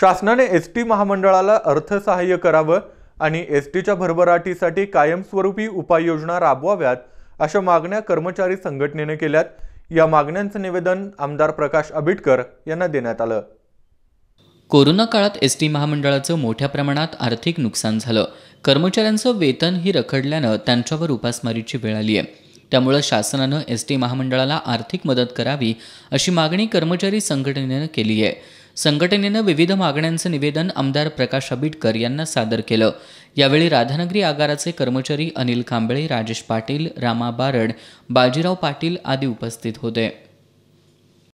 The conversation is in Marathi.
शासनाने एस टी महामंडळाला अर्थसहाय्य करावं आणि एस टीच्या भरभराटीसाठी कायमस्वरूपी उपाययोजना राबवाव्यात अशा मागण्या कर्मचारी संघटनेने केल्यात या मागण्यांचं निवेदन आमदार प्रकाश आबिटकर यांना देण्यात आलं कोरोना काळात एस टी महामंडळाचं मोठ्या प्रमाणात आर्थिक नुकसान झालं कर्मचाऱ्यांचं वेतनही रखडल्यानं त्यांच्यावर उपासमारीची वेळ आली आहे त्यामुळं शासनानं एस टी महामंडळाला आर्थिक मदत करावी अशी मागणी कर्मचारी संघटनेनं केली आहे संघटनेनं विविध मागण्यांचं निवेदन आमदार प्रकाश आबिटकर यांना सादर केलं यावेळी राधानगरी आगाराचे कर्मचारी अनिल कांबळे राजेश पाटील रामा बारड बाजीराव पाटील आदी उपस्थित होते